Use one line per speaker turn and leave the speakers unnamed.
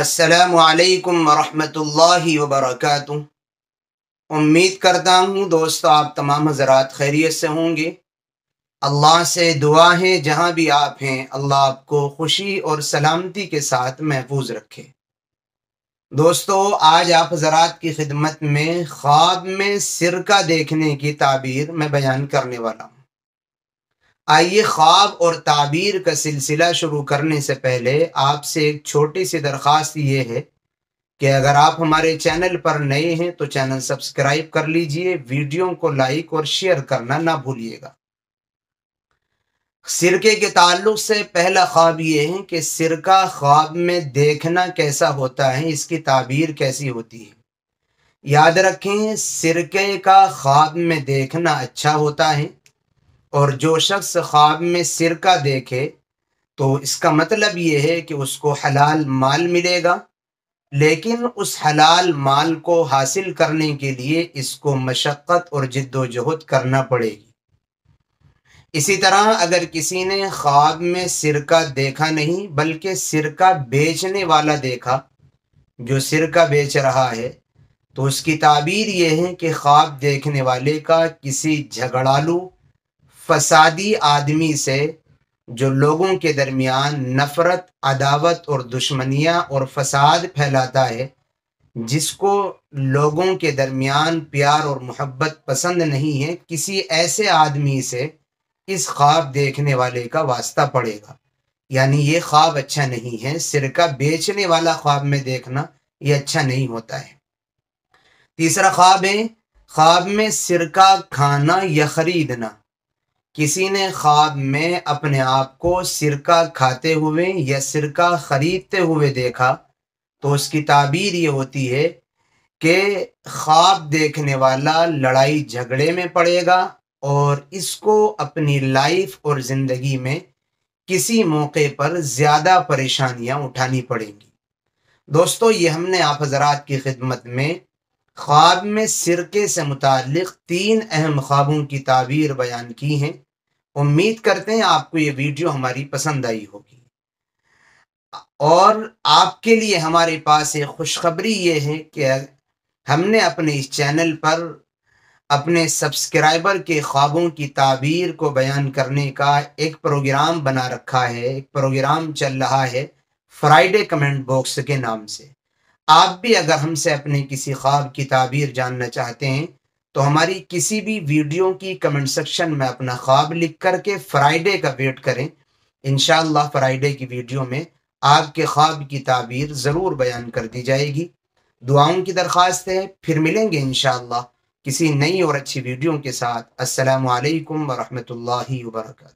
असलकम वरहि वबरक उम्मीद करता हूँ दोस्तों आप तमाम हजरात खैरियत से होंगे अल्लाह से दुआ है जहाँ भी आप हैं अल्लाह आपको खुशी और सलामती के साथ महफूज रखे दोस्तों आज आप हजरात की खिदमत में ख्वाब में सिरका देखने की ताबीर मैं बयान करने वाला हूँ आइए ख्वाब और ताबीर का सिलसिला शुरू करने से पहले आपसे एक छोटी सी दरख्वास्त ये है कि अगर आप हमारे चैनल पर नए हैं तो चैनल सब्सक्राइब कर लीजिए वीडियो को लाइक और शेयर करना ना भूलिएगा सिरके के ताल्लुक से पहला ख्वाब ये है कि सिरका ख्वाब में देखना कैसा होता है इसकी ताबीर कैसी होती है याद रखें सिरके का ख्वाब में देखना अच्छा होता है और जो शख्स ख्वाब में सिरका देखे तो इसका मतलब ये है कि उसको हलाल माल मिलेगा लेकिन उस हलाल माल को हासिल करने के लिए इसको मशक्क़त और जद्दोजहद करना पड़ेगी इसी तरह अगर किसी ने ख्वाब में सिरका देखा नहीं बल्कि सिरका बेचने वाला देखा जो सिरका बेच रहा है तो उसकी ताबीर यह है कि ख्वाब देखने वाले का किसी झगड़ालू फसादी आदमी से जो लोगों के दरमियान नफ़रत अदावत और दुश्मनियाँ और फसाद फैलाता है जिसको लोगों के दरमियान प्यार और मोहब्बत पसंद नहीं है किसी ऐसे आदमी से इस ख्वाब देखने वाले का वास्ता पड़ेगा यानी ये ख्वाब अच्छा नहीं है सिरका बेचने वाला ख्वाब में देखना ये अच्छा नहीं होता है तीसरा ख्वाब है ख्वाब में सिरका खाना या खरीदना किसी ने ख्वाब में अपने आप को सिरका खाते हुए या सिरका खरीदते हुए देखा तो उसकी ताबीर ये होती है कि ख्वाब देखने वाला लड़ाई झगड़े में पड़ेगा और इसको अपनी लाइफ और ज़िंदगी में किसी मौके पर ज़्यादा परेशानियां उठानी पड़ेंगी दोस्तों ये हमने आप हजरात की खिदमत में ख्वाब में सिरके से मुतक़ तीन अहम ख्वाबों की ताबीर बयान की हैं उम्मीद करते हैं आपको ये वीडियो हमारी पसंद आई होगी और आपके लिए हमारे पास एक खुशखबरी ये है कि हमने अपने इस चैनल पर अपने सब्सक्राइबर के ख्वाबों की ताबीर को बयान करने का एक प्रोग्राम बना रखा है एक प्रोग्राम चल रहा है फ्राइडे कमेंट बॉक्स के नाम से आप भी अगर हमसे अपने किसी ख्वाब की ताबीर जानना चाहते हैं तो हमारी किसी भी वीडियो की कमेंट सेक्शन में अपना ख्वाब लिख करके फ्राइडे का वेट करें इन फ्राइडे की वीडियो में आपके ख्वाब की ताबीर ज़रूर बयान कर दी जाएगी दुआओं की दरख्वास्त है फिर मिलेंगे इन किसी नई और अच्छी वीडियो के साथ असलकम वरहमल वर्का